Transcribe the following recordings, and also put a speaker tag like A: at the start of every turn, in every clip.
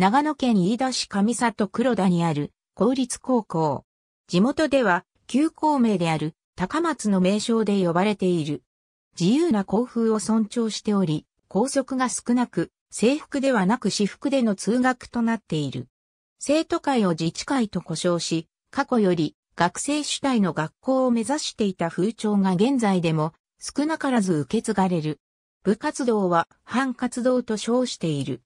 A: 長野県飯田市上里黒田にある公立高校。地元では旧校名である高松の名称で呼ばれている。自由な校風を尊重しており、校則が少なく、制服ではなく私服での通学となっている。生徒会を自治会と呼称し、過去より学生主体の学校を目指していた風潮が現在でも少なからず受け継がれる。部活動は反活動と称している。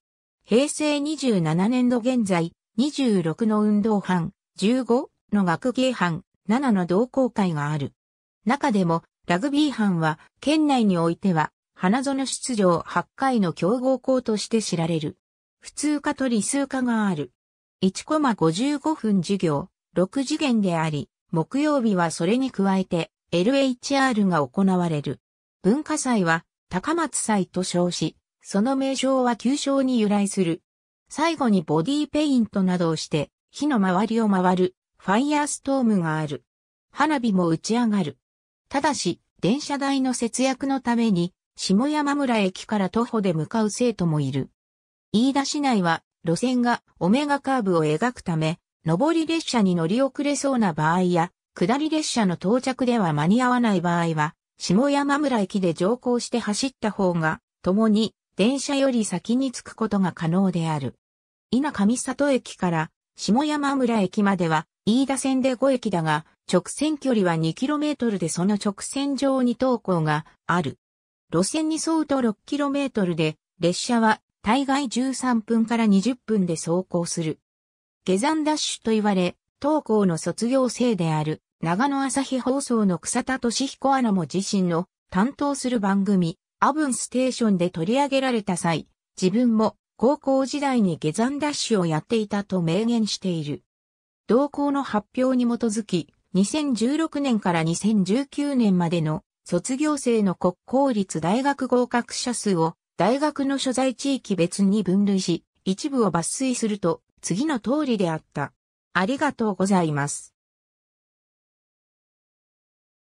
A: 平成27年度現在、26の運動班、15の学芸班、7の同好会がある。中でも、ラグビー班は、県内においては、花園出場8回の強豪校として知られる。普通科と理数科がある。1コマ55分授業、6次元であり、木曜日はそれに加えて LHR が行われる。文化祭は高松祭と称し、その名称は旧称に由来する。最後にボディペイントなどをして、火の周りを回る、ファイヤーストームがある。花火も打ち上がる。ただし、電車代の節約のために、下山村駅から徒歩で向かう生徒もいる。飯田市内は、路線がオメガカーブを描くため、上り列車に乗り遅れそうな場合や、下り列車の到着では間に合わない場合は、下山村駅で乗降して走った方が、共に電車より先に着くことが可能である。稲上里駅から下山村駅までは飯田線で5駅だが、直線距離は 2km でその直線上に投稿がある。路線に沿うと 6km で、列車は大概13分から20分で走行する。下山ダッシュと言われ、投校の卒業生である、長野朝日放送の草田敏彦アナも自身の担当する番組、アブンステーションで取り上げられた際、自分も高校時代に下山ダッシュをやっていたと明言している。同校の発表に基づき、2016年から2019年までの卒業生の国公立大学合格者数を大学の所在地域別に分類し、一部を抜粋すると次の通りであった。ありがとうございます。